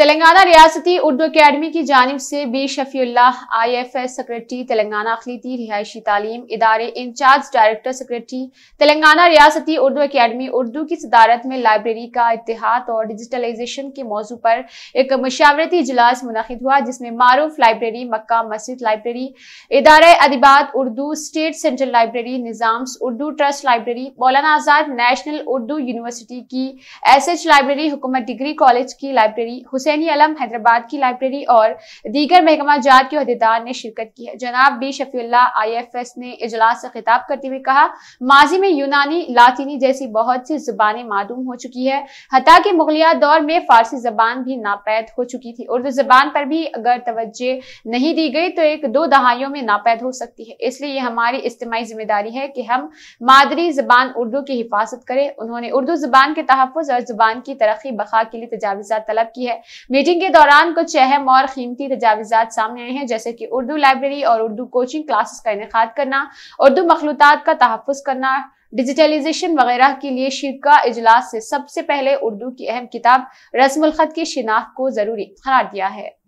तेलंगाना रियासती उर्दू अकेडमी की जानब से B Shafeela I F S secretary Telangana अखिलती रिहायशी तालीम इदारे इंचार्ज डायरेक्टर सेक्रेटरी तेलंगाना रियासती उर्दू अकेडमी उर्दू की सदारत में लाइब्रेरी का इतिहाद और डिजिटलाइजेशन के मौजू पर एक मशावरती इजलास मुनद हुआ जिसमें मारूफ लाइब्रेरी मक्का Masjid library Idara Adabiyat Urdu state central library Nizam Urdu trust library Maulana Azad national Urdu university की एस एच लाइब्रेरी हुकूमत डिग्री कॉलेज की लाइब्रेरी हुसैन हुसैनी अलम हैदराबाद की लाइब्रेरी और दीगर महकमा जात के अहदेदार ने शिरकत की है जनाब बी शफील्ला आईएफएस ने इजलास से खिताब करते हुए कहा माजी में यूनानी लातीनी जैसी बहुत सी जुबानें मालूम हो चुकी है हता कि मुगलिया दौर में फारसी जबान भी नापैद हो चुकी थी उर्दू जबान पर भी अगर तवज्जो नहीं दी गई तो एक दो दहाइयों में नापैद हो सकती है इसलिए यह हमारी इज्तमी जिम्मेदारी है कि हम मादरी जबान उर्दू की हिफाजत करें उन्होंने उर्दू जबान के तहफ़ और जबान की तरक्की बखा के लिए तजावीज़ा तलब की है मीटिंग के दौरान कुछ अहम और कीमती तजावीजा सामने आए हैं जैसे कि उर्दू लाइब्रेरी और उर्दू कोचिंग क्लासेस का इनका करना उर्दू मखलूत का तहफ़ करना डिजिटलाइजेशन वगैरह के लिए शिरका इजलास से सबसे पहले उर्दू की अहम किताब रस्म की शिनाख्त को ज़रूरी करार दिया है